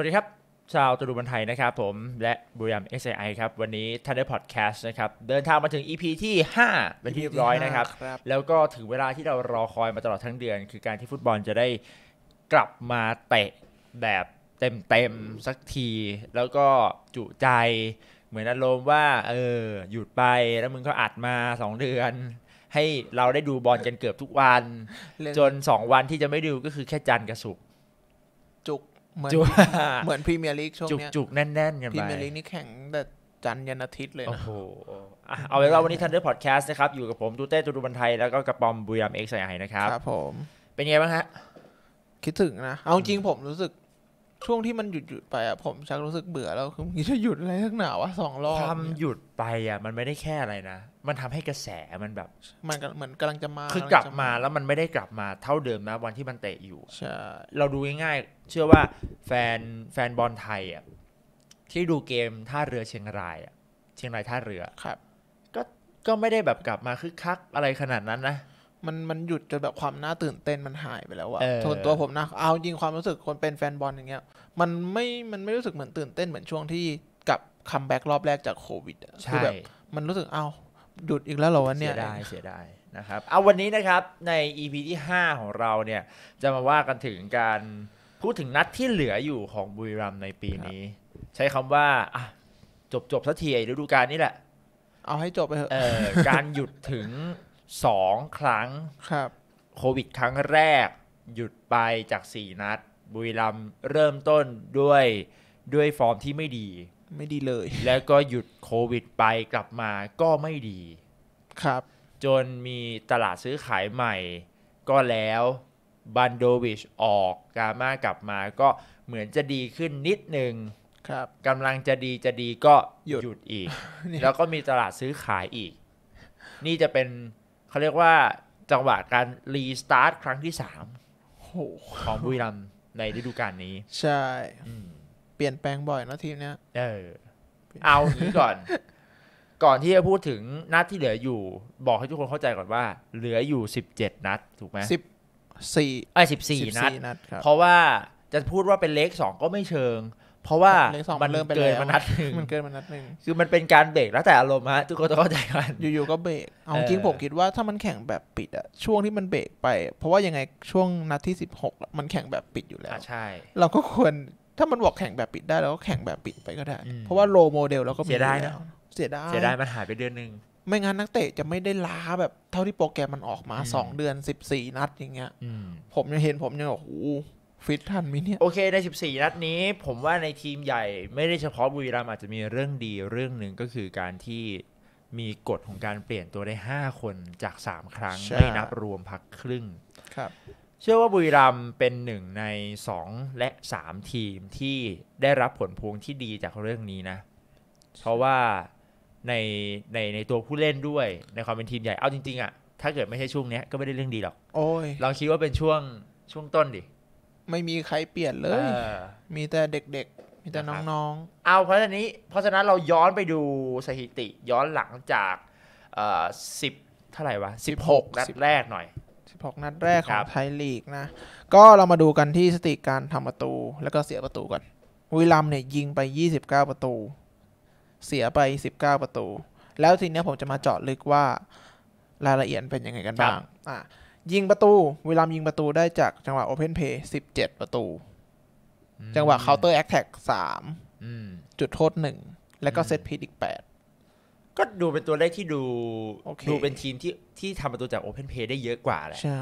วัสดีครับ ชาวตะลุบันไทยนะครับผม และบุญยัม s เอสไอครับวันนี้ทันเดอร์พอดแคสต์นะครับ เดินทางมาถึง EP ที่5เป็นที่เรียบร้อยนะครับ แล้วก็ถึงเวลาที่เรารอคอยมาตลอดทั้งเดือน คือการที่ฟุตบอลจะได้กลับมาเตะ แบบเต็มๆสักที แล้วก็จุใจ เหมือนอารมณ์ว่าเออหยุดไปแล้วมึงก็อัดมา 2 เดือน ให้เราได้ดูบอลกันเกือบทุกวันจน 2 วันที่จะไม่ดูก็คือแค่จันทร์กับศุกร์จุกเหมือนเหมือนพรีเมียร์ลีกช่วงนี้จุกแน่นๆกันไปพรีเมียร์ลีกนี่แข่งแต่จันยันอาทิตย์เลยนะโอ้โหเอาไว้ว่าวันนี้ทันเดอร์พอดแคสต์นะครับ อยู่กับผม ตูเต้ตูดูบันไทย แล้วก็กระปอม บุยามเอ็กซ์ญ่นะครับครับผมเป็นไงบ้างฮะ คิดถึงนะ เอาจริงผมรู้สึกช่วงที่มันหยุดหยุดไปอ่ะผมชักรู้สึกเบื่อแล้วคือมันจะหยุดอะไรทั้งหนาวะสองรอบความหยุดไปอ่ะ มันไม่ได้แค่อะไรนะมันทำให้กระแสมันแบบ มันเหมือนกำลังจะมาคือกลับมาแล้วมันไม่ได้กลับมาเท่าเดิมนะ วันที่มันเตะอยู่ใช่เราดูง่ายๆเชื่อว่าแฟนแฟนบอลไทยอ่ะที่ดูเกมท่าเรือเชียงรายอ่ะ เชียงรายท่าเรือครับ ก็ก็ไม่ได้แบบกลับมาคึกคักอะไรขนาดนั้นนะมันมันหยุดจนแบบความน่าตื่นเต้นมันหายไปแล้วอะส่วนตัวผมนะ เอาจริงความรู้สึกคนเป็นแฟนบอลอย่างเงี้ย มันไม่ มันไม่รู้สึกเหมือนตื่นเต้นเหมือนช่วงที่กับคัมแบ็กรอบแรกจากโควิดคือแบบมันรู้สึก เอาหยุดอีกแล้วเหรอวะเนี่ย เสียดาย เสียดาย นะครับ เอาวันนี้นะครับ ใน EP ที่5ของเราเนี่ย จะมาว่ากันถึงการพูดถึงนัดที่เหลืออยู่ของบุรีรัมในปีนี้ ใช้คำว่าจบจบสักทีฤดูกาลนี่แหละ เอาให้จบไปเถอะการหยุดถึงสองครั้ง ครับ โควิด ครั้งแรก หยุดไปจากสี่นัด บุรีรัมเริ่มต้นด้วยด้วยฟอร์มที่ไม่ดี ไม่ดีเลย แล้วก็หยุดโควิดไปกลับมาก็ไม่ดี ครับ จนมีตลาดซื้อขายใหม่ ก็แล้วบันโดวิชออกกามากลับมาก็เหมือนจะดีขึ้นนิดนึง ครับกำลังจะดีจะดีก็หยุดหยุดอีก แล้วก็มีตลาดซื้อขายอีก นี่จะเป็นเขาเรียกว่าจังหวะการรีสตาร์ทครั้งที่สามของบุรีรัมในฤดูกาลนี้ ใช่เปลี่ยนแปลงบ่อยนะทีมเนี้ย เออ เอางี้ก่อน ก่อนที่จะพูดถึงนัดที่เหลืออยู่ บอกให้ทุกคนเข้าใจก่อนว่า เหลืออยู่สิบเจ็ดนัด ถูกไหมสิบสี่ไอ้สิบสี่นัดเพราะว่าจะพูดว่าเป็นเลขสองก็ไม่เชิงเพราะว่ามันเริ่มเกินมันนัดหนึ่งมันเกินมันนัดหนึ่งคือมันเป็นการเบรกแล้วแต่อารมณ์ฮะทุกคนต้องเข้าใจกันอยู่ๆก็เบรกเอาจริงผมคิดว่าถ้ามันแข่งแบบปิดอะช่วงที่มันเบรกไป เพราะว่ายังไงช่วงนัดที่สิบหกมันแข่งแบบปิดอยู่แล้ว ใช่ เราก็ควรถ้ามันบอกแข่งแบบปิดได้เราก็แข่งแบบปิดไปก็ได้เพราะว่าโลโมเดลเราก็เสียได้นะ เสียได้เสียได้มันหายไปเดือนหนึ่งไม่งั้นนักเตะจะไม่ได้ล้าแบบเท่าที่โปรแกรมมันออกมาสองเดือนสิบสี่นัดอย่างเงี้ยผมยังเห็นผมยังโอ้โหฟิตทันมิเนี่ย โอเค ใน 14 นัดนี้ ผมว่าในทีมใหญ่ไม่ได้เฉพาะบุรีรัมย์อาจจะมีเรื่องดีเรื่องหนึ่งก็คือการที่มีกฎของการเปลี่ยนตัวได้ 5 คนจาก 3 ครั้งไม่นับรวมพักครึ่งครับ เชื่อว่าบุรีรัมย์เป็นหนึ่งใน 2 และ 3 ทีมที่ได้รับผลพวงที่ดีจากเรื่องนี้นะ เพราะว่า ในในในตัวผู้เล่นด้วย ในความเป็นทีมใหญ่เอาจริงๆอะถ้าเกิดไม่ใช่ช่วงเนี้ยก็ไม่ได้เรื่องดีหรอกอเราคิดว่าเป็นช่วงช่วงต้นดิไม่มีใครเปลี่ยนเลย มีแต่เด็กๆ มีแต่น้องๆ เอาเพราะฉะนี้เพราะฉะนั้นเราย้อนไปดูสถิติ ย้อนหลังจากสิบเท่าไหร่วะสิบหกนัดแรกหน่อยสิบหกนัดแรกของไทยลีกนะ ก็เรามาดูกันที่สถิติการทำประตูแล้วก็เสียประตูก่อนวิลัมเนี่ยยิงไปยี่สิบเก้าประตู เสียไปสิบเก้าประตู แล้วทีนี้ผมจะมาเจาะลึกว่ารายละเอียดเป็นยังไงกันบ้าง อ่ะยิงประตู เวลายิงประตูได้จากจังหวะโอเพนเพย์สิบเจ็ดประตู จังหวะเคาน์เตอร์แอคแท็กสามจุดโทษหนึ่งแล้วก็เซตพีดอีกแปดก็ดูเป็นตัวเลขที่ดูดูเป็นทีมที่ที่ทำประตูจากโอเพนเพย์ได้เยอะกว่าแหละใช่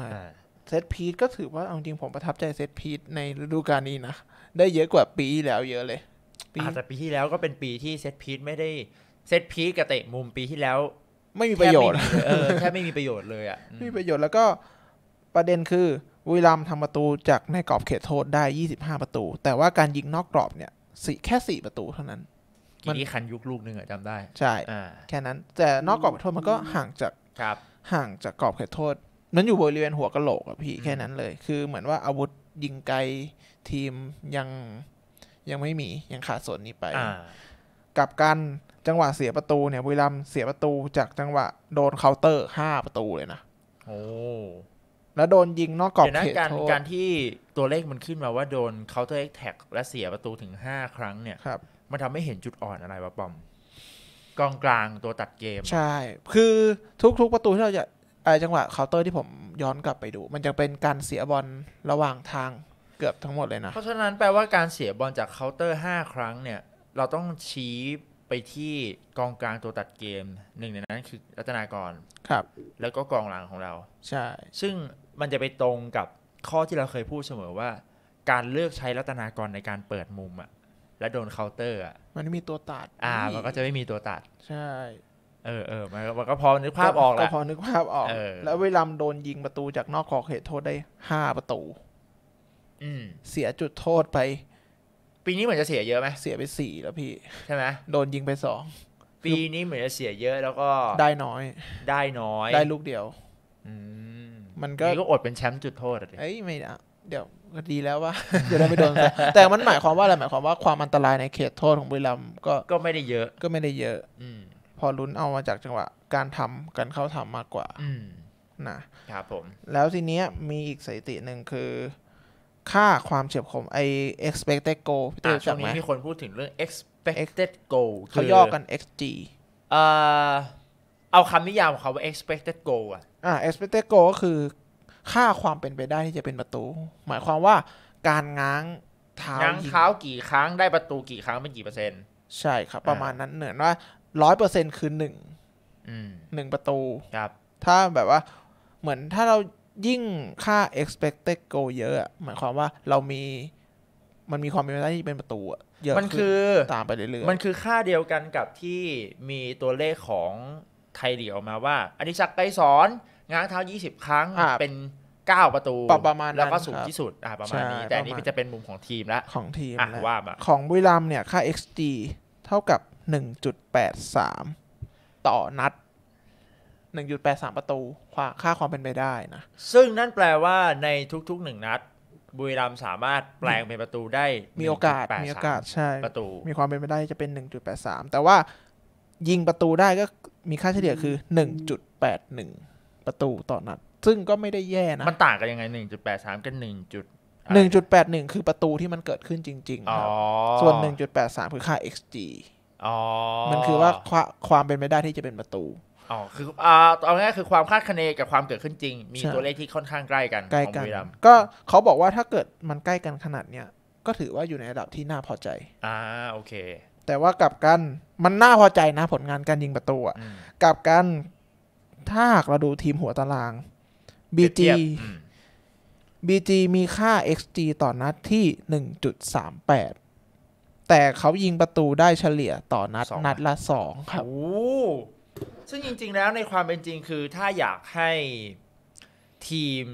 เซตพีดก็ถือว่าเอาจริงผมประทับใจเซตพีดในฤดูกาลนี้นะ ได้เยอะกว่าปีแล้วเยอะเลยอาจจะปีที่แล้วก็เป็นปีที่เซตพีดไม่ได้เซตพีดกับเตะมุมปีที่แล้ว ไม่มีประโยชน์เออแค่ไม่มีประโยชน์เลยอ่ะไม่มีประโยชน์แล้วก็ประเด็นคือวุลาัมทำประตูจากในกรอบเขตโทษได้25 ประตู แต่ว่าการยิงนอกกรอบเนี่ยสี่แค่ 4 ประตูเท่านั้นมันี่คันยุคลูกหนึ่งอะจำได้ ใช่แค่นั้น แต่นอกกรอบโทษมันก็ห่างจากครับห่างจากกรอบเขตโทษมันอยู่บริเวณหัวกะโหลกอะพี่แค่นั้นเลย คือเหมือนว่าอาวุธยิงไกลทีมยังยังไม่มียังขาดส่วนนี้ไป กับการจังหวะเสียประตูเนี่ยบุรีรัมเสียประตูจากจังหวะโดนเคาน์เตอร์ห้าประตูเลยนะโอ้แล้วโดนยิงนอกกรอบเขตโทษการที่ตัวเลขมันขึ้นมาว่าโดนเคาน์เตอร์เอ็แท็กและเสียประตูถึงห้าครั้งเนี่ยครับ มันทำให้เห็นจุดอ่อนอะไรวะปอมกองกลางตัวตัดเกม ใช่ คือทุกๆประตูที่เราจะจังหวะเคาน์เตอร์ที่ผมย้อนกลับไปดู มันจะเป็นการเสียบอลระหว่างทางเกือบทั้งหมดเลยนะ เพราะฉะนั้นแปลว่าการเสียบอลจากเคาน์เตอร์ห้าครั้งเนี่ย เราต้องชี้ไปที่กองกลางตัวตัดเกมหนึ่งในนั้นคือ รัตนากร ครับ แล้วก็กองหลังของเรา ใช่ ซึ่งมันจะไปตรงกับข้อที่เราเคยพูดเสมอว่า การเลือกใช้รัตนากรในการเปิดมุมอะและโดนเคาน์เตอร์อะมันไม่มีตัวตัด อ่า มันก็จะไม่มีตัวตัด ใช่ เออเออมันก็พอนึกภาพออกแล้วก็พอนึกภาพออกออแล้วเวลาโดนยิงประตูจากนอกขอบเขตโทษได้ห้าประตู อืม เสียจุดโทษไป ปีนี้เหมือนจะเสียเยอะไหมเสียไปสี่แล้วพี่ใช่ไหมโดนยิงไปสองปีนี้เหมือนจะเสียเยอะแล้วก็ได้น้อย ได้น้อย ได้ลูกเดียว อืมมันก็ก็อดเป็นแชมป์จุดโทษอ่ะเอ้ยไม่นะเดี๋ยวดีแล้วว่า เดี๋ยวเราไม่โดนแต่มันหมายความว่าอะไรหมายความว่า ความอันตรายในเขตโทษของบุรีรัมย์ก็ก็ไม่ได้เยอะก็ไม่ได้เยอะ อืพอลุ้นเอามาจากจังหวะ การทำกันเข้าทำมากกว่า อืนะครับผม แล้วทีเนี้ยมีอีกสถิติหนึ่งคือ ค่าความเฉียบคมไอ expected goal พี่เต้วงนี้มีคนพูดถึงเรื่อง expected goal เขาย่อกัน xg เอ่อเอาคำนิยามของเขาว่า expected goal อะอ่าเอสเปเตโกก็คือค่าความเป็นไปได้ที่จะเป็นประตู หมายความว่าการง้างเท้าง้างเท้ากี่ครั้งได้ประตูกี่ครั้งเป็นกี่เปอร์เซ็นต์ใช่ครับ ประมาณนั้นเหนือนว่าร้อยเปอร์เซ็นคือหนึ่งหนึ่งประตูครับถ้าแบบว่าเหมือนถ้าเรายิ่งค่า expected goal เยอะหมายความว่าเรามีมันมีความเป็นไปได้ที่เป็นประตูเยอะมันคือตามไปเรื่อยๆมันคือค่าเดียวกันกับที่มีตัวเลขของไทยเดียวมาว่าอันนี้ชักไกสอนง้างเท้า20 ครั้งเป็น 9 ประตูประมาณแล้ว ก็ สูงที่สุดประมาณนี้ แต่นี้จะเป็น มุม ของ ทีมละของ ทีมว่าของบุรีรัมเนี่ย ค่า xg เท่ากับ 1.83 ต่อนัด 1.83 ประตู ค่าความเป็นไปได้นะ ซึ่งนั่น แปลว่า ในทุกๆหนึ่งนัด บุรีรัมสามารถแปลง เป็น ประตูได้ มีโอกาสมีโอกาสใช่ประตูมีความเป็นไปได้จะเป็น 1.83 แต่ว่า ยิงประตูได้ก็มีค่าเฉลี่ย คือ 1.81ประตูต่อนัดซึ่งก็ไม่ได้แย่นะมันต่างกันยังไงหนึ่งจุดดแปสามกับหนึ่งจุดหหนนึ่งจุดดแปึ่งคือประตูที่มันเกิดขึ้นจริงๆครับส่วนหนึ่งจุดดแปสามคือค่า xg มันคือว่าความเป็นไปได้ที่จะเป็นประตูอ๋อคืออ่าเอาง่ายคือความคาดคะเนกับความเกิดขึ้นจริงมีตัวเลขที่ค่อนข้างใกล้กันใกล้กันก็เขาบอกว่าถ้าเกิดมันใกล้กันขนาดเนี้ยก็ถือว่าอยู่ในระดับที่น่าพอใจอ่าโอเคแต่ว่ากลับกันมันน่าพอใจนะ ผลงานการยิงประตูอ่ะกลับกันถ้าเราดูทีมหัวตาราง BG BG มีค่า XG ต่อนัดที่ 1.38 แต่เขายิงประตูได้เฉลี่ยต่อนัดนัดละ2ครับซึ่งจริงๆ แล้วในความเป็นจริงคือ ถ้าอยากให้ทีม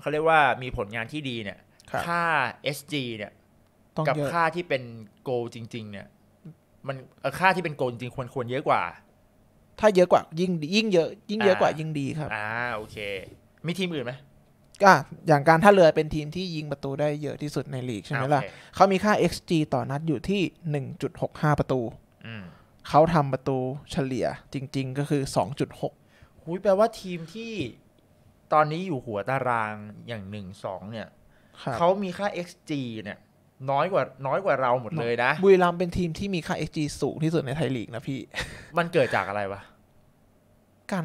เขาเรียกว่ามีผลงานที่ดีเนี่ยค่า SG เนี่ยกับค่าที่เป็นโกจริง ๆเนี่ยมันค่าที่เป็นโกจริงควรควรเยอะกว่าถ้าเยอะกว่ายิ่งยิ่งเยอะ ยิ่งเยอะกว่ายิ่งดีครับอ่าโอเคมีทีมอื่นไหมก็อย่างการท่าเรือเป็นทีมที่ยิงประตูได้เยอะที่สุดในลีกใช่ไหมล่ะเขามีค่า xg ต่อนัดอยู่ที่หหนึ่งจุดกห้าประตูเขาทำประตูเฉลี่ย จริง ๆ ก็คือสองจุดหุยแปลว่าทีมที่ ตอนนี้อยู่หัวตารางอย่างหนึ่งสองเนี่ยเขามีค่า xg เนี่ย น้อยกว่า น้อยกว่าเราหมดเลย นะบุรีรัมเป็นทีมที่มีค่า xg สูงที่สุดในไทยลีกนะพี่มันเกิดจากอะไรวะการ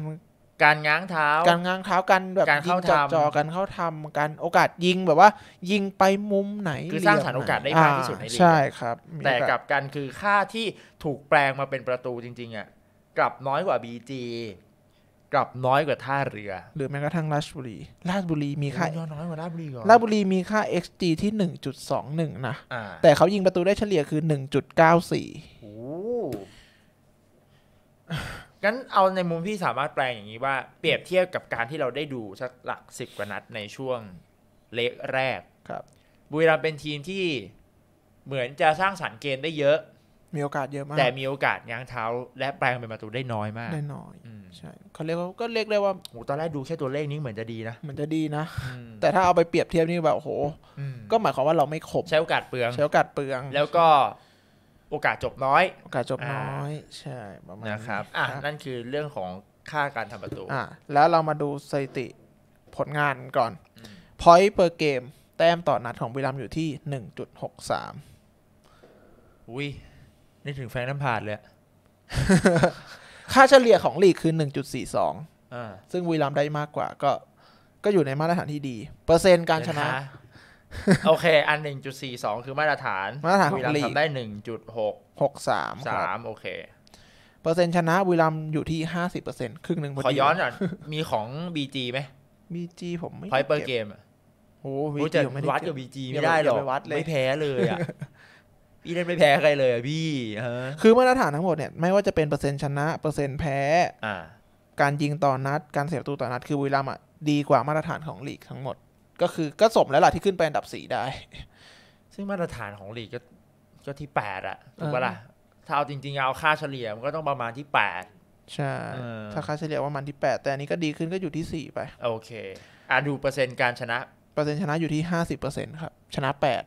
การง้างเท้าการง้างเท้ากันแบบการเข้าจอจอกันเข้าทำกัน โอกาสยิงแบบว่า ยิงไปมุมไหน คือสร้างสรรค์โอกาสได้มากที่สุดในลีกใช่ครับ แต่กับการคือค่าที่ถูกแปลงมาเป็นประตูจริง ๆอ่ะกลับน้อยกว่าบีจีกลับน้อยกว่าท่าเรือ หรือแม้กระทั่งราชบุรี ราชบุรีมีค่าน้อยกว่าราชบุรีก่อนราชบุรีมีค่า xg ที่หนึ่งจุดสองหนึ่งนะ แต่เขายิงประตูได้เฉลี่ยคือหนึ่งจุดเก้าสี่งั้นเอาในมุมที่สามารถแปลงอย่างนี้ว่าเปรียบเทียบกับการที่เราได้ดูสักหลักสิบกว่านัดในช่วงเลกแรกครับบุรีรัมเป็นทีมที่เหมือนจะสร้างสารรค์เกมได้เยอะ มีโอกาสเยอะมากแต่มีโอกาสยางเท้าและแปลงเป็นประตูได้น้อยมากได้น้อยใช่เขาเรียกว่าก็เรียกได้ว่าโอหตอนแรกดูแค่ตัวเลขนี้เหมือนจะดีนะเหมือนจะดีนะ แต่ถ้าเอาไปเปรียบเทียบนี่แบบโอ้โหก็หมายความว่าเราไม่ขบใช้โอกาสเปลืองใช้โอกาสเปลืองแล้วก็โอกาสจบน้อย โอกาสจบน้อย ใช่ประมาณนะครับอ่ะนั่นคือเรื่องของค่าการทำประตูอ่ะแล้วเรามาดูสถิติผลงานก่อนพอยต์ per game แต้มต่อนัดของบุรีรัมย์อยู่ที่หนสามอุ้ยนี่ถึงแฟนน้ำผาดเลยค่าเฉลี่ยของลีกคือ 1.42 ซึ่งบุรีรัมย์ได้มากกว่าก็ก็อยู่ในมาตรฐานที่ดี เปอร์เซ็นต์การชนะโอเคอัน1.42 คือมาตรฐาน มาตรฐานของลีกทำได้ 1.6 63 3โอเค เปอร์เซ็นต์ชนะบุรีรัมอยู่ที่ 50%ครึ่งหนึ่งพอดีขอย้อนหน่อยมีของ BG ไหมบีจีผมไม่พอยเปอร์เกมโอ้โหจะวัดกับ BG ไม่ได้หรอก ไม่แพ้เลยอ่ะพี่เล่นไม่แพ้ใครเลยอ่ะพี่ คือมาตรฐานทั้งหมดเนี่ยไม่ว่าจะเป็นเปอร์เซ็นต์ชนะ เปอร์เซ็นต์แพ้การยิงต่อนัดการเสียประตูต่อนัดคือบุรีรัมย์อ่ะดีกว่ามาตรฐานของลีกทั้งหมดก็คือก็สมแล้วล่ะที่ขึ้นไปอันดับสี่ได้ ซึ่งมาตรฐานของลีกก็ก็ที่แปดอะถูกปะล่ะถ้าเอาจริงๆเอาค่าเฉลี่ยมันก็ต้องประมาณที่แปดใช่ถ้าค่าเฉลี่ยประมาณที่แปดแต่อันนี้ก็ดีขึ้นก็อยู่ที่สี่ไป โอเคอ่ะดู เปอร์เซ็นต์การชนะเปอร์เซ็นต์ชนะอยู่ที่ห้าสิบเปอร์เซ็นต์ครับชนะแปด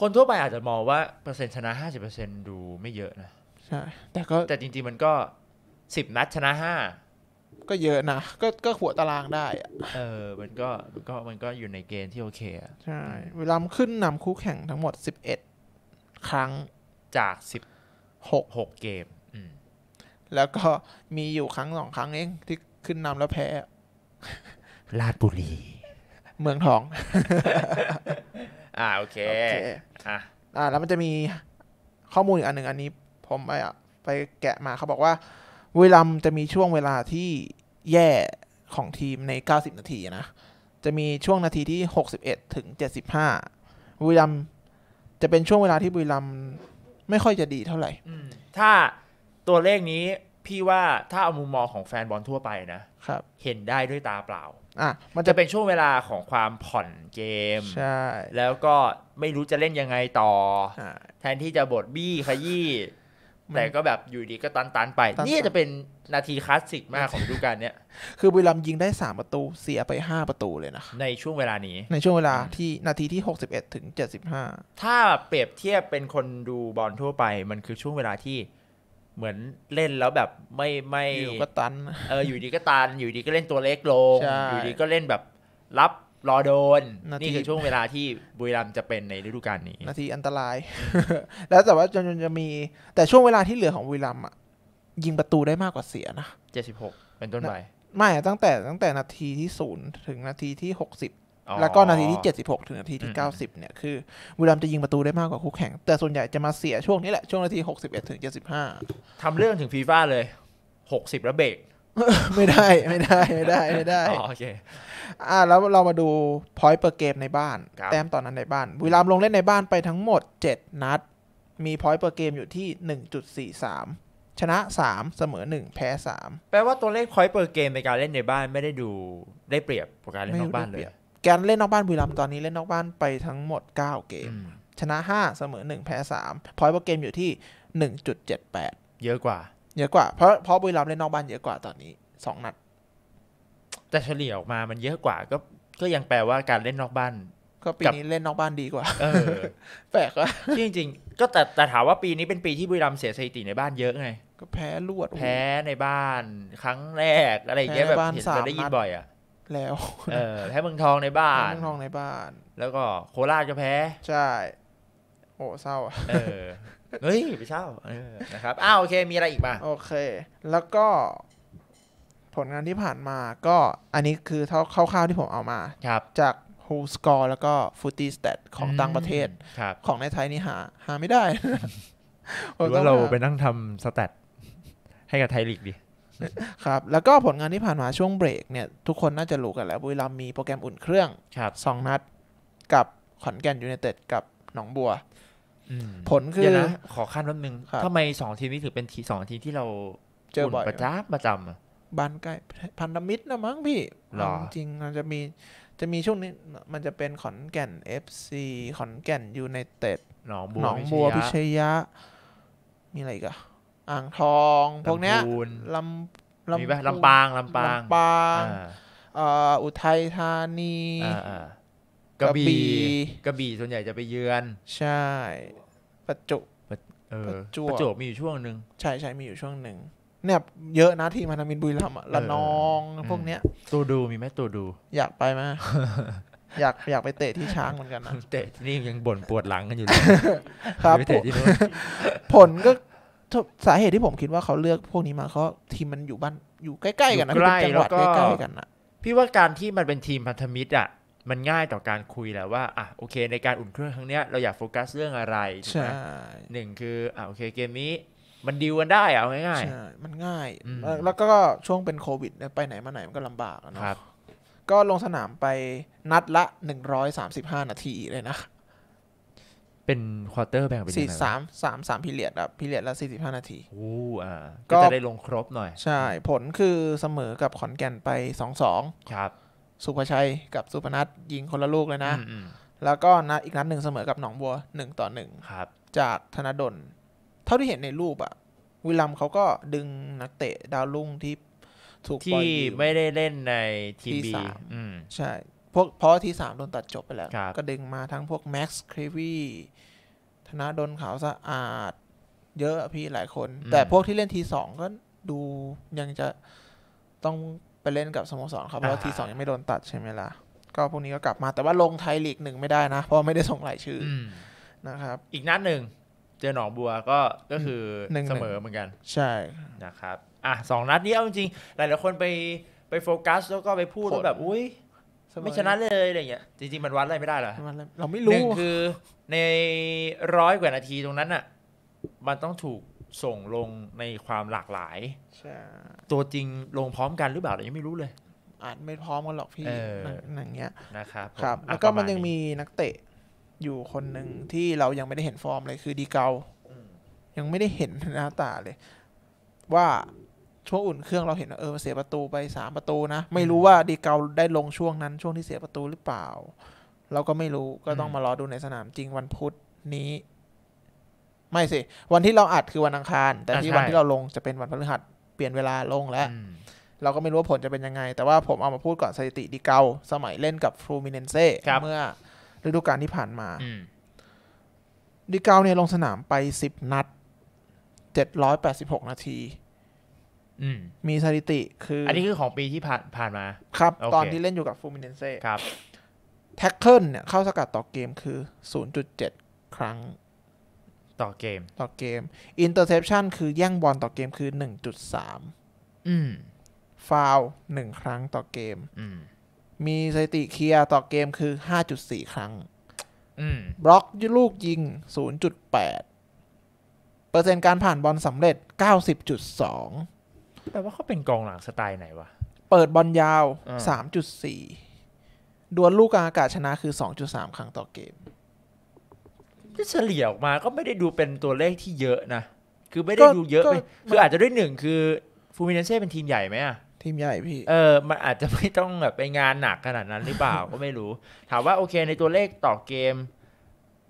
คนทั่วไปอาจจะมองว่าเปอร์เซ็นต์ชนะห้าสิบเปอร์เซ็นต์ดูไม่เยอะนะใช่แต่ก็แต่จริง ๆมันก็สิบนัดชนะห้าก็เยอะนะก็ก็หัวตารางได้เออมันก็มันก็มันก็อยู่ในเกณฑ์ที่โอเคอะใช่เวลาขึ้นนำคู่แข่งทั้งหมดสิบเอ็ดครั้งจากสิบหกหกเกมอืมแล้วก็มีอยู่ครั้งสองครั้งเองที่ขึ้นนำแล้วแพ้ลาดบุรี เมืองทองอ่าโอเคอ่ะอ่าแล้วมันจะมีข้อมูลอีกอันหนึ่งอันนี้ ผมไปอ่ะไปแกะมาเขาบอกว่าเวลามจะมีช่วงเวลาที่แย่ของทีมใน 90 นาทีนะ จะมีช่วงนาทีที่ 61 ถึง 75 บุรีรัมจะเป็นช่วงเวลาที่บุรีรัมไม่ค่อยจะดีเท่าไหร่ถ้าตัวเลขนี้พี่ว่าถ้าเอามุมมองของแฟนบอลทั่วไปนะครับเห็นได้ด้วยตาเปล่า อ่ะ มันจะเป็นช่วงเวลาของความผ่อนเกม ใช่ แล้วก็ไม่รู้จะเล่นยังไงต่อ แทนที่จะบดบี้ขยี้ แต่ก็แบบอยู่ดีก็ตันตันไป นี่จะเป็นนาทีคลาสสิกมากของฤดูกาลเนี้ยคือบุรีรัมยิงได้ 3 ประตูเสียไป5 ประตูเลยนะในช่วงเวลานี้ ในช่วงเวลาที่นาทีที่ 61ถึง75 ถ้าเปรียบเทียบเป็นคนดูบอลทั่วไปมันคือช่วงเวลาที่เหมือนเล่นแล้วแบบไม่ไม่อยู่ก็ตัน เอออยู่ดีก็ตันอยู่ดีก็เล่นตัวเล็กลงอยู่ดีก็เล่นแบบรับรอโดน นี่คือช่วงเวลาที่บุรีรัมจะเป็นในฤดูกาลนี้ นาทีอันตราย แล้วแต่ว่าจะจะมีแต่ช่วงเวลาที่เหลือของบุรีรัมอ่ะยิงประตูได้มากกว่าเสียนะเจ็ดสิบหกเป็นต้นไป ไม่ ตั้งแต่ ตั้งแต่นาทีที่ศูนย์ถึงนาทีที่หกสิบแล้วก็นาทีที่เจ็ดสิบหกถึงนาทีที่เก้าสิบเนี่ยคือบุรีรัมจะยิงประตูได้มากกว่าคู่แข่ง แต่ส่วนใหญ่จะมาเสียช่วงนี้แหละช่วงนาทีหกสิบเอ็ดถึงเจ็สิบห้าทำเรื่องถึงฟีฟ่าเลยหิบแล้วเบรกไม่ได้ไม่ได้ไม่ได้ไม่ได้ โอเคอ่าแล้วเรามาดูพอยต์เปอร์เกมในบ้าน แต้มตอนนั้นในบ้านบุรีรัมลงเล่นในบ้านไปทั้งหมดเจ็ดนัด มีพอยต์เปอร์เกมอยู่ที่สามชนะ 3 เสมอ 1 แพ้ 3 แปลว่าตัวเลขพอยต์เปอร์เกมในการเล่นในบ้านไม่ได้ดู ได้เปรียบกวาการเล่นนอกบ้านเลยการเล่นนอกบ้านบุรีรัมย์ตอนนี้เล่นนอกบ้านไปทั้งหมด9เกมชนะ 5 เสมอ 1 แพ้3พอยต์เปอร์เกมอยู่ที่ 1.78 เยอะกว่าเยอะกว่า เพราะเพราะบุรีรัมย์เล่นนอกบ้านเยอะกว่าตอนนี้2นัดแต่เฉลี่ยออกมามันเยอะกว่า ก็ก็ยังแปลว่าการเล่นนอกบ้านก็ปีนี้เล่นนอกบ้านดีกว่าเออ แปลกว่าจริงจริงก็แต่แต่ถามว่าปีนี้เป็นปีที่บุรีรัมย์เสียสถิติในบ้านเยอะไงก็แพ้ลวดแพ้ ในบ้าน ครั้งแรก อะไรเงี้ยแบบเห็นจะได้ยินบ่อยอ่ะแล้ว เออแพ้เมืองทองในบ้านเมืองทองในบ้าน แล้วก็โคราชจะแพ้ ใช่ โอ้เศร้าเออเฮ้ยไปเช่านะครับอ้าวโอเคมีอะไรอีกบ้างโอเค แล้วก็ผลงานที่ผ่านมาก็อันนี้คือเท่าคร่าวๆที่ผมเอามา ครับ จากฮูสกอร์แล้วก็ฟูตี้สเตตของต่างประเทศ ของในไทยนี่หา หาไม่ได้หรือว่าเราไปนั่งทำสเตตให้กับไทยลีกดิ ครับ แล้วก็ผลงานที่ผ่านมาช่วงเบรกเนี่ย ทุกคนน่าจะรู้กันแล้ว บุรีรัมมีโปรแกรมอุ่นเครื่องสองนัดกับขอนแก่นยูเนเต็ดกับหนองบัว ผลคือนะ ขอขั้นแป๊บนึงทำไมสองทีมนี้ถึงเป็นทีสองทีมที่เรา เจอบ่อยประจำประจำบ้านใกล้พันธมิตรนะมั้งพี่จริงมันจะมีจะมีช่วงนี้มันจะเป็นขอนแก่นเอฟซีขอนแก่นยูเนเต็ดหนองบัวพิชยะมีอะไรอีกอะอ่างทอง พวกเนี้ยลำลำลำปางลำปางลำปางอุทัยธานีกระบี่กระบี่ส่วนใหญ่จะไปเยือน ใช่ประจุประจวบประจวบมีอยู่ช่วงหนึ่งใช่ใช่มีอยู่ช่วงหนึ่งเนี่ยเยอะนะทีมานามินบุรีรัมละนอง พวกเนี้ยตัวดูมีไหมตัวดู อยากไปมาอยากอยากไปเตะที่ช้างเหมือนกันนะเตะนี่ยังบ่นปวดหลังกันอยู่เลยครับไปเตะที่น้นผลก็สาเหตุที่ผมคิดว่าเขาเลือกพวกนี้มาเขาทีมมันอยู่บ้านอยู่ใกล้ๆกันนะใกล้จังหวัดใกล้ๆกันนะพี่ว่าการที่มันเป็นทีมพันธมิตรอ่ะมันง่ายต่อการคุยแหละว่าอ่ะโอเค ในการอุ่นเครื่องครั้งเนี้ยเราอยากโฟกัสเรื่องอะไรใช่หนึ่งคืออ่ะโอเคเกมนี้มันดีลกันได้เอาง่ายๆมันง่าย แล้วก็ช่วงเป็นโควิด ไปไหนมาไหนมันก็ลำบากนะครับ ก็ลงสนามไปนัดละ 135 นาทีเลยนะเป็นควอเตอร์แบ่งเป็นสี่สามสามสามพิเลียดอะพิเลียดละสี่สิบห้านาทีอ้อ่าก็จะได้ลงครบหน่อย ใช่ ผลคือเสมอกับขอนแก่นไปสองสองครับสุภชัยกับสุพนัทยิงคนละลูกเลยนะ แล้วก็นะอีกนัดหนึ่งเสมอกับหนองบัวหนึ่งต่อหนึ่งครับ จากธนดลเท่าที่เห็นในรูปอะวิลัมเขาก็ดึงนักเตะดาวรุ่งที่ถูกที่ไม่ได้เล่นในทีมบีใช่พวกเพราะที่สามโดนตัดจบไปแล้ว ก็ดึงมาทั้งพวกแม็กซ์ครีวีธนาดนขาวสะอาดเยอะพี่หลายคน แต่พวกที่เล่นทีสองก็ดูยังจะต้องไปเล่นกับสโมสรครับเพราะทีสองยังไม่โดนตัดใช่ไหมล่ะ ก็พวกนี้ก็กลับมาแต่ว่าลงไทยลีกหนึ่งไม่ได้นะ เพราะไม่ได้ส่งหลายชื่อนะครับ อีกนัดหนึ่งเจอหนองบัวก็ก็คือเสมอเหมือนกันใช่นะครับอ่ะสองนัดนี้เอาจริงๆหลายคนไปไปโฟกัส แล้วก็ไปพูดว่าแบบอุ้ยไม่ชนะเลยอะไรเงี้ย จริงๆ มันวัดอะไรไม่ได้หรอเราไม่รู้หนึ่งคือในร้อยกว่านาทีตรงนั้นอ่ะ มันต้องถูกส่งลงในความหลากหลายตัวจริงลงพร้อมกันหรือเปล่าเรายังไม่รู้เลย อาจไม่พร้อมกันหรอกพี่อยหนังเงี้ยนะครับ ครับแล้วก็มันยังมีนักเตะอยู่คนหนึ่งที่เรายังไม่ได้เห็นฟอร์มเลย คือดีเกายังไม่ได้เห็นหน้าตาเลย ว่าช่วงอุ่นเครื่องเราเห็นเออเสียประตูไปสามประตูนะ ไม่รู้ว่าดีเกาได้ลงช่วงนั้น ช่วงที่เสียประตูหรือเปล่า เราก็ไม่รู้ก็ต้องมารอดูในสนามจริงวันพุธนี้ ไม่สิ วันที่เราอัดคือวันอังคาร แต่ที่วันที่เราลงจะเป็นวันพฤหัสเปลี่ยนเวลาลงแล้วเราก็ไม่รู้ว่าผลจะเป็นยังไง แต่ว่าผมเอามาพูดก่อนสถิติดีเกาสมัยเล่นกับฟลูมิเนนเซ่เมื่อฤดูกาลที่ผ่านมาดีเกาเนี่ยลงสนามไปสิบนัดเจ็ดร้อยแปดสิบหกนาทีมีสถิติคือ อันนี้คือของปีที่ผ่านานมา ครับ ตอนที่เล่นอยู่กับฟูมิเนเซ่ ครับ แท็กเกิลเนี่ยเข้าสกัดต่อเกมคือศูนย์จจุดเ็ดครั้ง ต่อเกม ต่อเกม อินเตอร์เซพชันคือแย่งบอลต่อเกมคือหนึ่งจุดอืม ฟาวหนึ่งครั้งต่อเกม อืม มีสถิติเคลียร์ต่อเกมคือห้าจุดสี่ครั้งบล็อกลูกยิงศูนย์จุดแปดเปอร์เซ็นต์การผ่านบอลสำเร็จเก้าสิบจุดสองแปลว่าเขาเป็นกองหลังสไตล์ไหนวะเปิดบอลยาว 3.4 ดวลลูกกลางอากาศชนะคือ 2.3 ครั้งต่อเกม ที่เฉลี่ยออกมาก็ไม่ได้ดูเป็นตัวเลขที่เยอะนะ คือไม่ได้ดูเยอะไปคืออาจจะด้วยหนึ่งคือฟูมิเนเซ่เป็นทีมใหญ่ไหมอะทีมใหญ่พี่เออมันอาจจะไม่ต้องแบบไปงานหนักขนาดนั้นหรือเปล่าก็ไม่รู้ ถามว่าโอเคในตัวเลขต่อเกม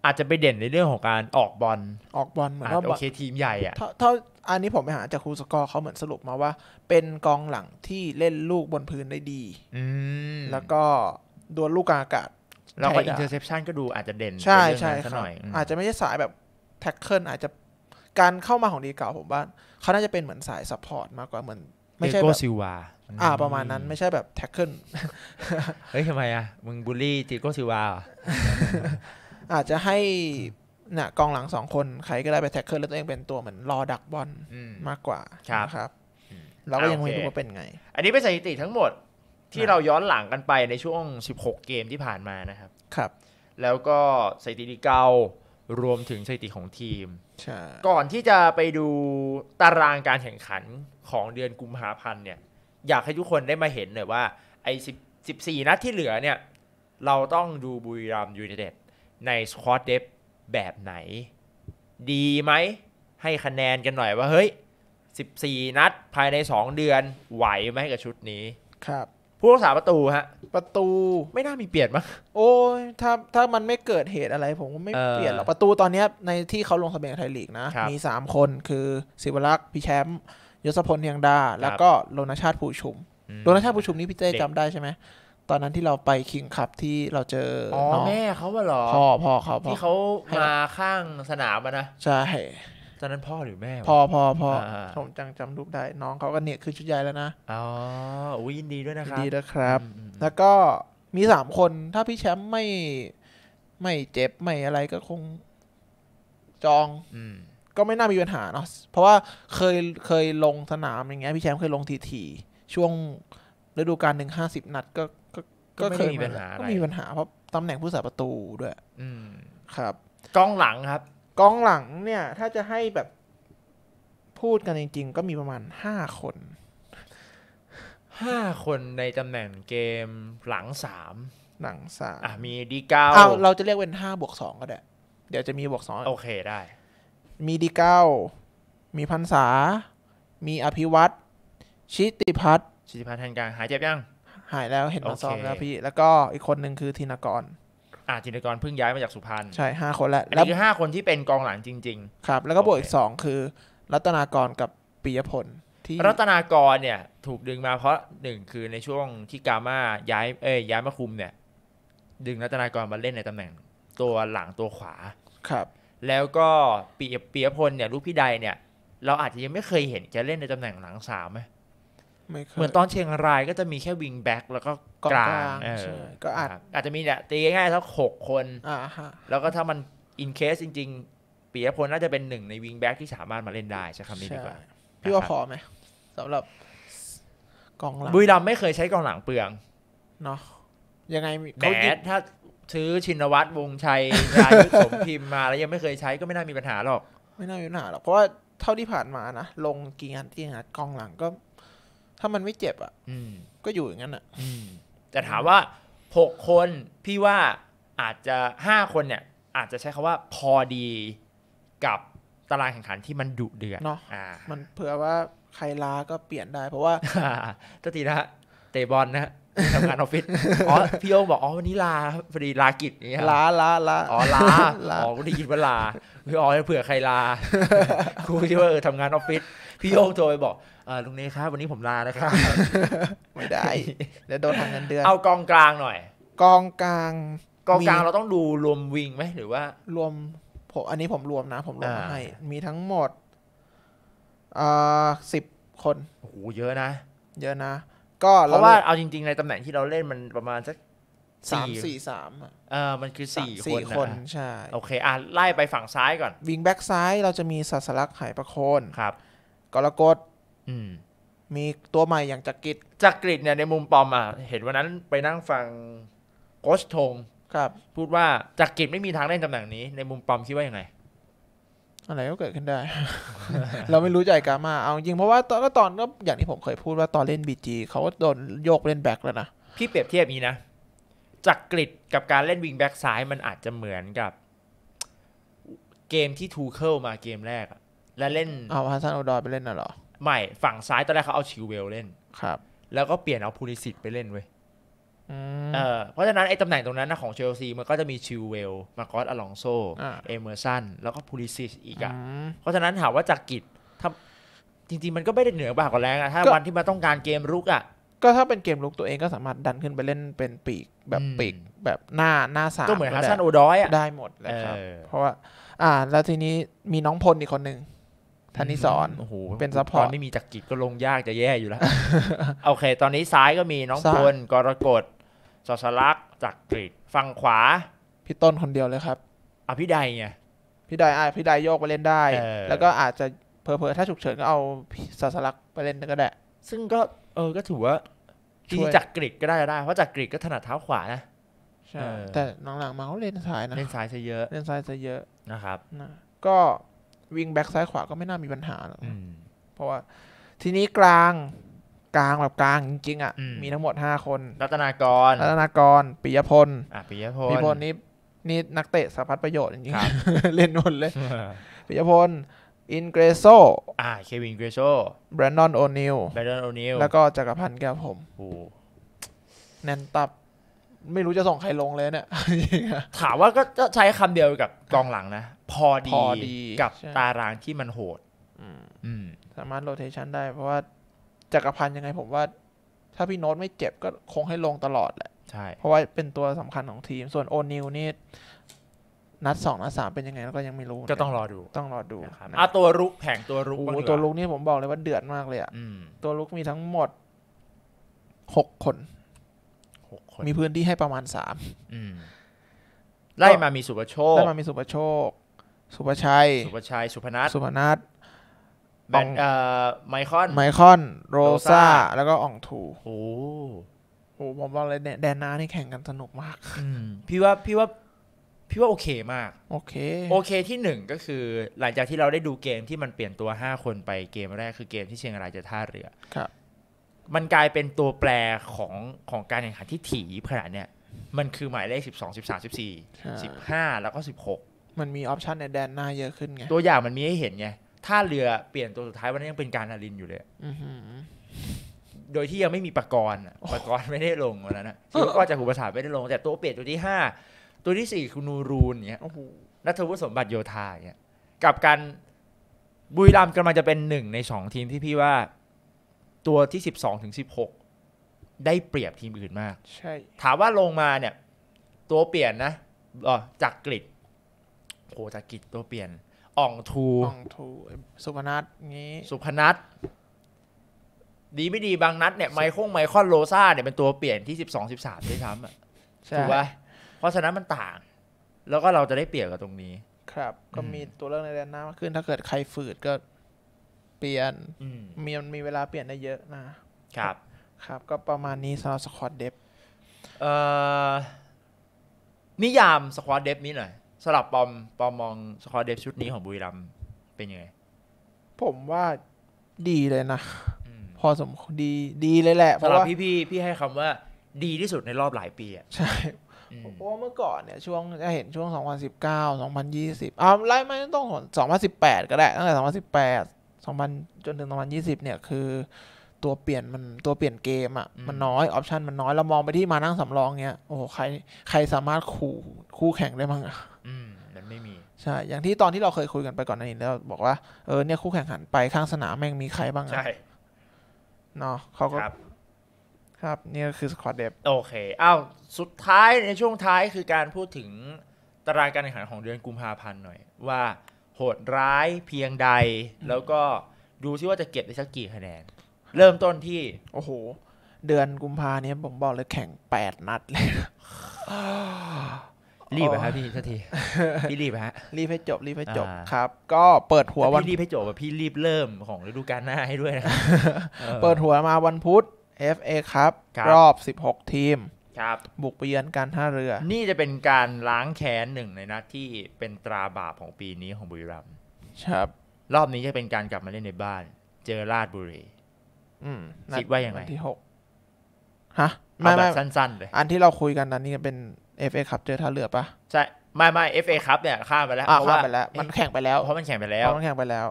อาจจะไปเด่นในเรื่องของการออกบอลออกบอลเหมือนว่าโอเคทีมใหญ่อะเท่าอันนี้ผมไปหาจากครูสกอร์เขาเหมือนสรุปมาว่า เป็นกองหลังที่เล่นลูกบนพื้นได้ดีแล้วก็ดวลลูกอากาศ แล้วก็อินเตอร์เซพชันก็ดูอาจจะเด่นใช่ใช่ซะหน่ออาจจะไม่ใช่สายแบบแท็กเกิลอาจจะการเข้ามาของดีเก่าผมว่าเขาน่าจะเป็นเหมือนสายซัพพอร์ตมากกว่าเหมือนไม่ใช่แบบซิวาอ่า ประมาณนั้นไม่ใช่แบบแท็กเกิลเฮ้ยทำไมอ่ะ มึงบูลลี่ติโกซิวาอาจจะให้เนี่ยกองหลังสองคนใครก็ได้ไปแท็กเกิ์แล้วตัวเองเป็นตัวเหมือนรอดักบอลมากกว่าครับเราก็ยังไม่รู้ว่าเป็นไง อันนี้เป็นสถิติทั้งหมดที่เราย้อนหลังกันไปในช่วง 16 เกมที่ผ่านมานะครับครับ แล้วก็สถิติเก่ารวมถึงสถิติของทีม ก่อนที่จะไปดูตารางการแข่งขันของเดือนกุมภาพันธ์เนี่ย อยากให้ทุกคนได้มาเห็นหน่อยว่าไอ้สิบสี่นัดที่เหลือเนี่ย เราต้องดูบุรีรัมยูเนเต็ดในสควอตเดฟแบบไหน ดีไหม ให้คะแนนกันหน่อยว่าเฮ้ย 14 นัด ภายใน 2 เดือน ไหวไหมกับชุดนี้ ครับ ผู้รักษาประตูฮะ ประตูไม่น่ามีเปลี่ยนมั้งโอ้ยถ้าถ้ามันไม่เกิดเหตุอะไรผมก็ไม่เปลี่ยนหรอกประตูตอนนี้ในที่เขาลงสมับยไทยลีกนะ มี 3 คนคือศิวรักษ์ พี่แชมป์ยศพลเฮียงดา แล้วก็โลนชาติผู้ชุมโลนชาติผู้ชุมนี่พี่เต้จำได้ใช่ไหมตอนนั้นที่เราไปคิงคัพที่เราเจออ๋อแม่เขาเหรอพ่อพ่อเขาที่เขามาข้างสนามนะ ใช่ตอนนั้นพ่อหรือแม่พ่อพ่อพ่อผมจังจำลูกได้ น้องเขาก็เนี่ย คือชุดใหญ่แล้วนะ อ๋ออุ้ยินดีด้วยนะครับ ดีนะครับ แล้วก็มีสามคนถ้าพี่แชมป์ไม่ไม่เจ็บ ไม่อะไรก็คงจองก็ไม่น่ามีปัญหาเนาะเพราะว่าเคยเคยลงสนามอย่างเงี้ยพี่แชมป์เคยลงทีทีช่วงฤดูกาลหนึ่งห้าสิบนัดก็ก็ไม่มีปัญหาก็มีปัญหาเพราะตำแหน่งผู้สาประตูด้วย อืมครับกองหลังครับกองหลังเนี่ย ถ้าจะให้แบบพูดกันจริง ๆ ก็มีประมาณห้าคน ห้าคนในตำแหน่งเกมหลังสามหลังสามอ่ะ มีดีเก้าเอาเราจะเรียกเป็นห้าบวกสองก็ได้ เดี๋ยวจะมีบวกสอง โอเคได้ มีดีเก้า มีพันษา มีอภิวัตชิติพัฒชิติพัฒน์แทนกลางหายเจ็บยังหายแล้วเห็นมาซ้อมแล้วพี่แล้วก็อีกคนหนึ่งคือธินกรอ่าธินกรเพิ่งย้ายมาจากสุพรรณใช่ห้าคนแล้วนี้คือห้าคนที่เป็นกองหลังจริงๆครับแล้วก็บวกอีกสองคือรัตนากรกับปิยพลที่รัตนากรเนี่ยถูกดึงมาเพราะหนึ่งคือในช่วงที่กามาย้ายเอ้ยย้ายมาคุมเนี่ยดึงรัตนากรมาเล่นในตำแหน่งตัวหลังตัวขวาครับ แล้วก็ปีปยพลเนี่ยลูกพี่ใดเนี่ย เราอาจจะยังไม่เคยเห็นจะเล่นในตำแหน่งหลังสามไหมเหมือนตอนเชียงรายก็จะมีแค่วิงแบ็กแล้วก็กลางก็อาจจะมีเนี่ยตีง่ายๆทังหกคนแล้วก็ถ้ามันอินเคสจริงๆปียพลน่าจะเป็นหนึ่งในวิงแบ็กที่สามารถมาเล่นได้ใช้คำนี้ดีกว่าพี่ว่าพอไหมสำหรับกองหลังบุยดำไม่เคยใช้กองหลังเปลืองเนาะยังไงแหดถ้าซื้อชินวัตร วงชัย รายุสมพิมมาแล้วยังไม่เคยใช้ก็ไม่น่ามีปัญหาหรอก ไม่น่ามีปัญหาหรอกเพราะว่าเท่าที่ผ่านมานะลงกี่งานี่งานกองหลังก็ถ้ามันไม่เจ็บอ่ะก็อยู่อย่างนั้นอ่ะแต่ถามว่าหกคนพี่ว่าอาจจะห้าคนเนี่ย อาจจะใช้คาว่าพอดีกับตารางแข่งขันที่มันดุเดือดเนาะมันเผื่อว่าใครลาก็เปลี่ยนได้ เพราะว่าตีนะเตะบอลนะทำงานออฟฟิศอ๋อพี่โอ๊บอกอ๋อวันนี้ลาพอดีลากิจนี่ลาลาลาอ๋อลาอ๋อกนได้กินวันลาพี่อ๋อเผื่อใครลา ครูคิดว่าเออทำงานออฟฟิศพี่โยงโทรไปบอกอลุงเนครับ วันนี้ผมลานะครับ ไม่ได้ แล้วโดนทางเงินเดือน เอากองกลางหน่อย กองกลาง กองกลางเราต้องดูรวมวิงไหม หรือว่ารวมผมอันนี้ผมรวมนะ ผมรวมให้ มีทั้งหมดอ่าสิบคน โอ้โหเยอะนะ เยอะนะ ก็เพราะว่าเอาจริงๆในตำแหน่งที่เราเล่น มันประมาณสักสามสี่สามเออมันคือสี่คนคนใช่โอเคอ่ะไล่ไปฝั่งซ้ายก่อน วิงแบ็กซ้าย เราจะมีศาสลักษ์ไหประโคนครับกรกฎมีตัวใหม่อย่างจักริดจักริดเนี่ยในมุมปอมอ่ะ เห็นวันนั้นไปนั่งฟังโคชทงครับ พูดว่า จักริดไม่มีทางเล่นตำแหน่งนี้ ในมุมปอมคิดว่ายังไง อะไรก็เกิดขึ้นได้ เราไม่รู้ใจกามาเอาจริงเพราะว่า ตอนก็ตอนก็อย่างที่ผมเคยพูดว่าตอนเล่นบีจีเขาก็โดนโยกเล่นแบ็กแล้วนะ พี่เปรียบเทียบนี้นะ จักริดกับการเล่นวิงแบ็กซ้ายมันอาจจะเหมือนกับ เกมที่ทูเคิลมาเกมแรกอะแล้วเล่นเอาฮัสซันโอดอยไปเล่นน่ะเหรอไม่ฝั่งซ้ายตอนแรกเขาเอาชิวเวลเล่นครับ แล้วก็เปลี่ยนเอาพูลิสิตไปเล่นเว้ยเออ เพราะฉะนั้นไอ้ตำแหน่งตรงนั้นนะของเชลซีมันก็จะมีชิวเวลมาคอสอลองโซเอเมอร์สันแล้วก็พูลิสิตอีกอ่ะเพราะฉะนั้นถามว่าจากกิจถ้าจริงๆ มันก็ไม่ได้เหนือกว่ากนแล้ว่ะถ้าวันที่มาต้องการเกมรุกอ่ะก็ถ้าเป็นเกมลุกตัวเองก็สามารถดันขึ้นไปเล่นเป็นปีกแบบปีกแบบหน้าหน้าสามก็เหมือนฮัสซันโอดอยอ่ะได้หมดเลยครับเพราะว่าอ่าแล้วทีนี้มีน้องพลอีกคนหนึ่งทานิสอนโอ้โหเป็นซัพพอร์ตไม่มีจักกิจก็ลงยากจะแย่อยู่แล้ว โอเคตอนนี้ซ้ายก็มีน้องพลกรกฎสสลักจักกิจ ฝั่งขวาพี่ต้นคนเดียวเลยครับอ่พี่ใดไงพี่ใดอ่ะพี่ใดโยกไปเล่นได้ แล้วก็อาจจะเพอเพอถ้าฉุกเฉินก็เอาสสลักไปเล่นก็ได้ซึ่งก็ เออก็ถือว่าทีจักกริจก็ได้ได้เพราะจักกริจก็ถนัดเท้าขวานะช่แต่หลังๆมาเขาเล่นซ้ายนะเล่นซ้ายซะเยอะ เล่นซ้ายซะเยอะนะครับก็วิ่งแบ็กซ้ายขวาก็ไม่น่ามีปัญหาอเพราะว่าทีนี้กลาง กลางแบบกลางจริงๆอ่ะมีทั้งหมดห้าคนรัตนากรรัตนากร ปิยพลอ่ะปิยพลปิยพลนี่นี่นักเตะสัพัดประโยชน์จริงๆเล่นหมดเลย ปิยพล อินเกรโซอ่าเควินเกรโซแบรนดอนโอนิลแบรนดอนโอนิลแล้วก็จักรพันธ์แก้วผมโอ้แนนตับ ไม่รู้จะส่งใครลงเลยเนี่ย ถามว่าก็ใช้คำเดียวกับกองหลังนะพอดีอดกับตารางที่มันโหดสามารถโรเทชันได้ เพราะว่าจักรพันยังไงผมว่า ถ้าพี่โน้ตไม่เจ็บ ก็คงให้ลงตลอดแหละใช่เพราะว่าเป็นตัวสำคัญของทีม ส่วนโอนิวนี่ นัดสองนัดสามเป็นยังไงก็ยังไม่รู้ ก็ต้องรอดูต้องรอดูนะอ่ะตัวลุกแผงตัวลุกตัวลุกนี่ผมบอกเลยว่าเดือดมากเลยอ่ะตัวลุกมีทั้งหมดหกคนหกคน มีพื้นที่ให้ประมาณสามไล่มามีสุประโชคไล่มามีสุประโชคสุภชัย สุภชัย สุพนัทสุพนัทแบนเอ่อไมคอน ไมคอน โรซาแล้วก็อ่องถูโอ้โหผมบอกเลยแดนนานี่แข่งกันสนุกมาก พี่ว่า พี่ว่า พี่ว่าโอเคมาก โอเค โอเคที่หนึ่งก็คือ หลังจากที่เราได้ดูเกมที่มันเปลี่ยนตัวห้าคนไปเกมแรกคือเกมที่เชียงรายจะท่าเรือครับ มันกลายเป็นตัวแปรของของการแข่งขันที่ถี่ขนาดเนี้ยมันคือหมายเลขสิบสองสิบสามสิบสี่สิบห้าแล้วก็สิบหกมันมีออปชันในแดนหน้าเยอะขึ้นไง ตัวอย่างมันมีให้เห็นไงถ้าเรือเปลี่ยนตัวสุดท้ายวันนั้นยังเป็นการอารินอยู่เลยออืโดยที่ยังไม่มีปากกรอะปากกรไม่ได้ลงวันนั้นนะเออก็จะหูประสาทไม่ได้ลง แต่ตัวเปลี่ยนตัวที่ห้าตัวที่สี่คุณนูรูนเนี่ยโอ้โหนัทวุฒิสมบัติโยธาเนี่ยกับการบุรีรัมย์กำลังจะเป็นหนึ่งในสองทีมที่พี่ว่า ตัวที่สิบสองถึงสิบหกได้เปรียบทีมอื่นมาก ใช่ ถามว่าลงมาเนี่ย ตัวเปลี่ยนนะอ๋อจากกริดโคจากิจตัวเปลี่ยน อ่องทู อ่องทู สุพนัทงี้ สุพนัทดีไม่ดีบางนัดเนี่ยไมคงไมคอนโรซาเนี่ยเป็นตัวเปลี่ยนที่สิบสองสิบสามด้วยซ้ำอ่ะถูกไหมเพราะฉะนั้นมันต่าง แล้วก็เราจะได้เปลี่ยนกับตรงนี้ ครับ ก็มีตัวเลือกในแดนหน้ามากขึ้นถ้าเกิดใครฝืดก็เปลี่ยนมีมันมีเวลาเปลี่ยนได้เยอะนะครับ ครับก็ประมาณนี้สำหรับสควอตเดฟนิยามสควอตเดฟนี้หน่อยสำหรับปอมปอมมองสกอร์เดฟชุดนี้ของบุรีรัมเป็นยังไงผมว่าดีเลยนะ พอสมดีดีเลยแหละเพราะว่าพี่พี่พี่ให้คำว่าดีที่สุดในรอบหลายปีอ่ะใช่เพราะเมื่อก่อนเนี่ย ช่วงจะเห็นช่วง 2019 2020อ้าวไล่ไม่ต้อง 2018ก็ได้ตั้งแต่ 2018 2000จนถึง2020 เนี่ยคือ ตัวเปลี่ยนมันตัวเปลี่ยนเกมอ่ะมันน้อยออปชันมันน้อยเรามองไปที่มานั่งสำรองเนี้ยโอ้โหใครใครสามารถขู่คู่แข่งได้มั้งอ่ะอืมมันไม่มีใช่ อย่างที่ตอนที่เราเคยคุยกันไปก่อนน้่นองแล้ว บอกว่า เออ เนี่ย คู่แข่งขันไปข้างสนามแม่งมีใครบ้างอะใช่ เนาะเขาก็ครับ ครับนี่ก็คือสควอตเดฟโอเค อ้าว สุดท้ายในช่วงท้ายคือการพูดถึงตารางการแข่งขันของเดือนกุมภาพันธ์หน่อย ว่า โหดร้ายเพียงใด แล้วก็ดูซิว่าจะเก็บได้สักกี่คะแนน เริ่มต้นที่ โอ้โห เดือนกุมภาเนี้ยผมบอกเลยแข่งแปดนัดเลยรีบไปับพี่ทันที พี่รีบฮะ รีบให้จบรีบให้จบครับ ก็เปิดหัววันพี่รีบให้จบแบบพี่รีบเริ่มของฤดูกาลหน้าให้ด้วยนะเปิดหัวมาวันพุธ FA ครับรอบ16ทีมครับบุกไปเยือนการท่าเรือ นี่จะเป็นการล้างแค้นหนึ่งในนัดที่เป็นตราบาปของปีนี้ของบุรีรัมย์ครับ รอบนี้จะเป็นการกลับมาเล่นในบ้าน เจอราชบุรีคิดว่าอย่างไรที่หกฮะไม่ไม่สั้นๆเลยอันที่เราคุยกันนั้นนี่เป็นเอฟเอคัพเจอท่าเรือปะใช่ ไม่ไม่เอฟเอคัพเนี่ยข้ามไปแล้วเพราะว่าไปแล้ว มันแข่งไปแล้วเพราะมันแข่งไปแล้ว มันแข่งไปแล้ว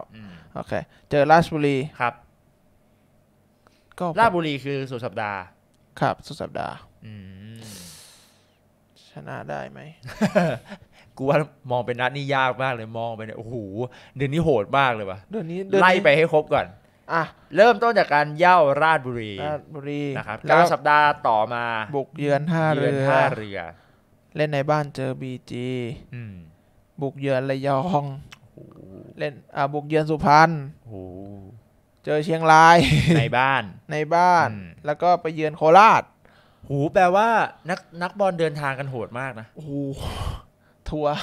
โอเค เจอราชบุรีครับ ก็ราชบุรีคือสุดสัปดาห์ ครับ สุดสัปดาห์ชนะได้ไหมกูว่ามองเป็นนัดนี่ยากมากเลยมองไปเนี่ยโอ้โหเดือนนี้โหดมากเลยว่ะเดือนนี้ไล่ไปให้ครบก่อนอ่ะเริ่มต้นจากการเย่าราชบุรีราชบุรีนะครับแล้วสัปดาห์ต่อมา บุกเยือนท่าเรือท่าเรือเล่นในบ้านเจอบีจีบุกเยือนระยองเล่นอ่าบุกเยือนสุพรรณเจอเชียงราย ในบ้าน ในบ้าน แล้วก็ไปเยือนโคราช หูแปลว่า นักนักบอลเดินทางกันโหดมากนะโอ้โหทัวร์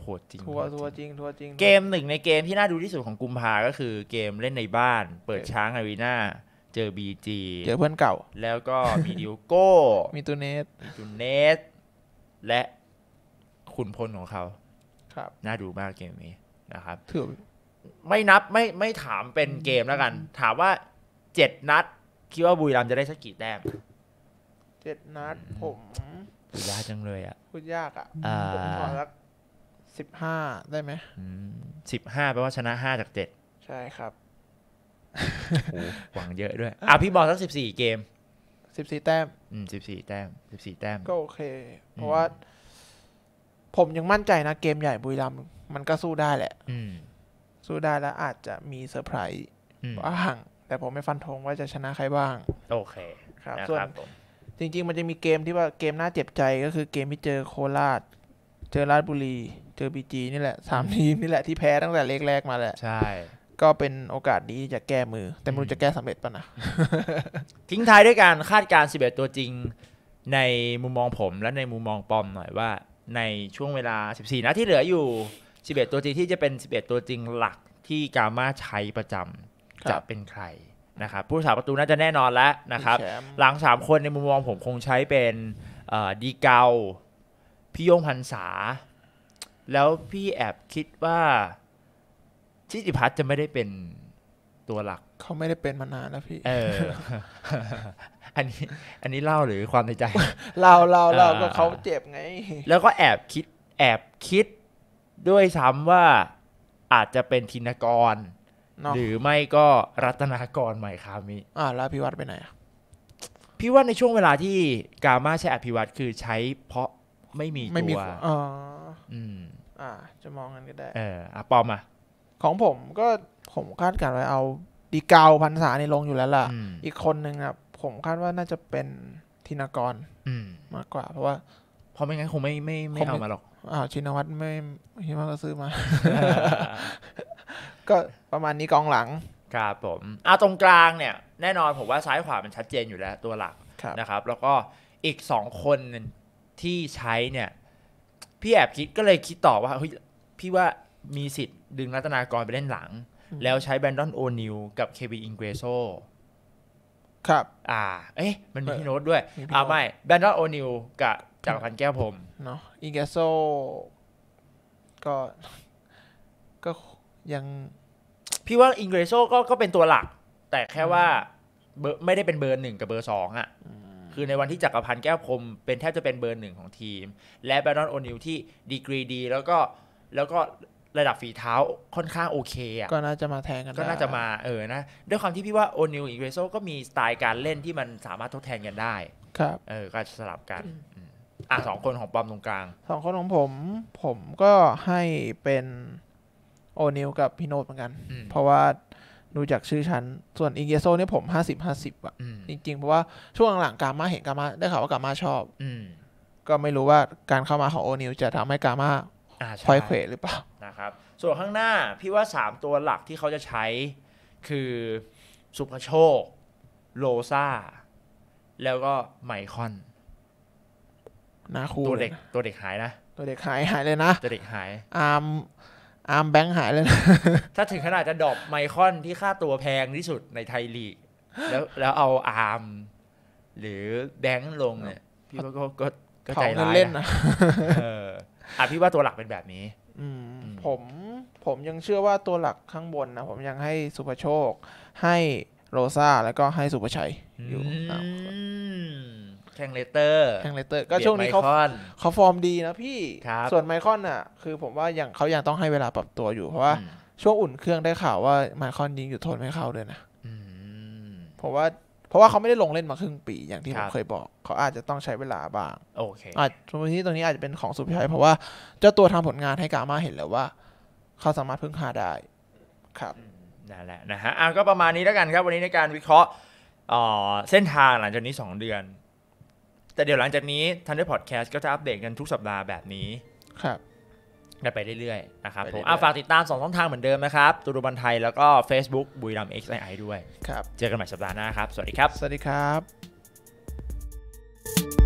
โหดจริงทัวทัวจริงทัวจริง เกมหนึ่งในเกมที่น่าดูที่สุดของกุมภาก็คือ เกมเล่นในบ้าน เปิดช้างอารีนาเจอบีจีเจอเพื่อนเก่าแล้วก็มีดิวโก้ มีตูเนสมีตูเนสและคุณพลของเขา ครับน่าดูมากเกมนี้นะครับถือไม่นับไม่ไม่ถามเป็นเกมแล้วกัน ถามว่าเจ็ดนัดคิดว่าบุรีรัมจะได้สักกี่แต้มเจ็ดนัดผมพูดยากจังเลยอ่ะพูดยากอ่ะผมขอสักสิบห้าได้ไหมสิบห้าแปลว่าชนะห้าจากเจ็ดใช่ครับหวังเยอะด้วย อ่ะ พี่บอลสักสิบสี่เกม สิบสี่แต้ม อืมสิบสี่แต้มสิบสี่แต้ม ก็โอเค เพราะว่า ผมยังมั่นใจนะ เกมใหญ่บุรีรัมมันก็สู้ได้แหละ อืม สู้ได้แล้วอาจจะมีเซอร์ไพรส์ว่าบ้างแต่ผมไม่ฟันธงว่าจะชนะใครบ้าง โอเค ครับส่วนรจริงๆ มันจะมีเกมที่ว่าเกมน่าเจ็บใจก็คือเกมที่เจอโคราชเจอราชบุรีเจอบีจีนี่แหละสามทีมนี่แหละที่แพ้ตั้งแต่เล็กแรกมาแหละใช่ก็เป็นโอกาส ดีที่จะแก้มือ แต่ไม่รู้จะแก้สำเร็จปะนะทิ้งท้ายด้วยการคาดการณ์11 ตัวจริงในมุมมองผมและในมุมมองปอมหน่อยว่า ในช่วงเวลา 14 นาที่เหลืออยู่ 11 ตัวจริงที่จะเป็น 11 ตัวจริงหลักที่กามาใช้ประจำจะเป็นใครนะครับผู้สาประตูน่าจะแน่นอนแล้วนะครับหลัง 3 คนในมุมมองผมคงใช้เป็นดีเกาพี่ยงพันษา แล้วพี่แอบคิดว่าชิติพัฒน์จะไม่ได้เป็นตัวหลักเขาไม่ได้เป็นมานานแล้วพี่ เออ อันนี้อันนี้เล่าหรือความในใจเล่าเล่าเล่าก็เขาเจ็บไง แล้วก็แอบคิดแอบคิดด้วยซ้ำว่าอาจจะเป็นธินกร หรือไม่ก็รัตนากรใหม่คามิอ่าแล้วพิวัตรไปไหนอ่ะพี่ว่าในช่วงเวลาที่กามาใช้อภิวัตคือใช้เพราะไม่มีตัว่อ๋ออืมอ่า จะมองกันก็ได้เอออ่ะปอมอ่ะของผมก็ผมคาดการไว้เอาดีเกาพันษาในลงอยู่แล้วล่ะ อีกคนหนึ่งครับผมคาดว่าน่าจะเป็นธินกรมากกว่า เพราะว่าเพราะไม่งั้นคงไม่ไม่ไม่เอามาหรอกอ่าชินวัตรไม่ชินวัตรก็ซื้อมา ก็ประมาณนี้กองหลังครับผมอ่าตรงกลางเนี่ย แน่นอนผมว่าซ้ายขวามันชัดเจนอยู่แล้วตัวหลักนะครับ แล้วก็อีกสองคนที่ใช้เนี่ย พี่แอบคิดก็เลยคิดต่อว่าเฮ้ยพี่ว่ามีสิทธิดึงรัตนากรไปเล่นหลัง แล้วใช้แบรนดอนโอนิวกับเควินอิงเกรโซ ครับ อ่า เอ๊ะ มันมีพี่โน้ตด้วย อ่าไม่ แบรนดอนโอนิวกับจักรพันธ์แก้วผมเนาะอิงเกรโซ ก็ ก็ยัง พี่ว่าอิงเกรโซก็ก็เป็นตัวหลัก แต่แค่ว่าเบอร์ไม่ได้เป็นเบอร์หนึ่งกับเบอร์สองอ่ะคือในวันที่จักรพันธ์แก้วพรมเป็นแทบจะเป็นเบอร์หนึ่งของทีม และแบรนดอนโอนิวที่ดีกรีดี แล้วก็แล้วก็ระดับฝีเท้าค่อนข้างโอเคอ่ะก็น่าจะมาแทนกันก็น่าจะมาเออนะด้วยความที่พี่ว่าโอนิวอีเวโซก็มีสไตล์การเล่นที่มันสามารถทดแทนกันได้ ครับ เออก็สลับกันอ่ะสองคนของปอมตรงกลางสองคนของผม ผมก็ให้เป็นโอนิวกับพี่โนดเหมือนกัน เพราะว่าดูจากชื่อชั้น ส่วนอิงเยโซเนี่ยผมห้าสิบห้าสิบอ่ะ จริงๆเพราะว่าช่วงหลังกามาเห็นกามาได้ข่าวว่ากามาชอบ อืก็ไม่รู้ว่าการเข้ามาของโอนิวจะทำให้กามาพอยเควหรือเปล่านะครับส่วนข้างหน้าพี่ว่า 3 ตัวหลักที่เขาจะใช้คือ สุภโชคโลซาแล้วก็ ไมคอน นะคูตัวเด็กตัวเด็กหายนะ ตัวเด็กหายหายเลยนะตัวเด็กหายอาร์มอาร์มแบงค์หายเลยนะถ้าถึงขนาดจะดรอปไมคอนที่ค่าตัวแพงที่สุดในไทยลีกแล้วแล้วเอาอาร์ม หรือแบงค์ลงเนี่ยพี่ก็าก็ก็ใจร้ายเล่นนะเออ อ่ะพี่ว่าตัวหลักเป็นแบบนี้ อืมผมผมยังเชื่อว่าตัวหลักข้างบนนะ ผมยังให้สุภโชค ให้โรซาแล้วก็ให้สุภชัยอยู่แข่งเลเตอร์ แข่งเลเตอร์ ก็ช่วงนี้เขาเขาฟอร์มดีนะพี่ ส่วนไมคอนอ่ะคือผมว่าอย่างเขายังต้องให้เวลาปรับตัวอยู่เพราะว่าช่วงอุ่นเครื่องได้ข่าวว่าไมคอนยิงอยู่ทนไม่เข้าเลยนะผมว่าราะว่าเขาไม่ได้ลงเล่นมาครึ่งปีอย่างที่ผมเคยบอก เขาอาจจะต้องใช้เวลาบ้างโอเคอาจตรงนี้ตรงนี้อาจจะเป็นของสุภชัยเพราะว่าเจ้าตัวทำผลงานให้กามาเห็นแล้วว่า เขาสามารถพึ่งพาได้ ครับนั่นแหละนะฮะอ่ะก็ประมาณนี้แล้วกันครับวันนี้ในการวิเคราะห์เเส้นทางหลังจากนี้ 2 เดือน แต่เดี๋ยวหลังจากนี้ทันได้พอดแคสต์ก็จะอัปเดตกันทุกสัปดาห์แบบนี้ครับกันไปเรื่อยๆ นะครับผมอ่าฝากติดตามสองช่องทางเหมือนเดิมนะครับตูดูบันไทยแล้วก็ Facebook บุยดำเอ็กซ์ไอด้วยครับเจอกันใหม่สัปดาห์หน้าครับ สวัสดีครับ สวัสดีครับ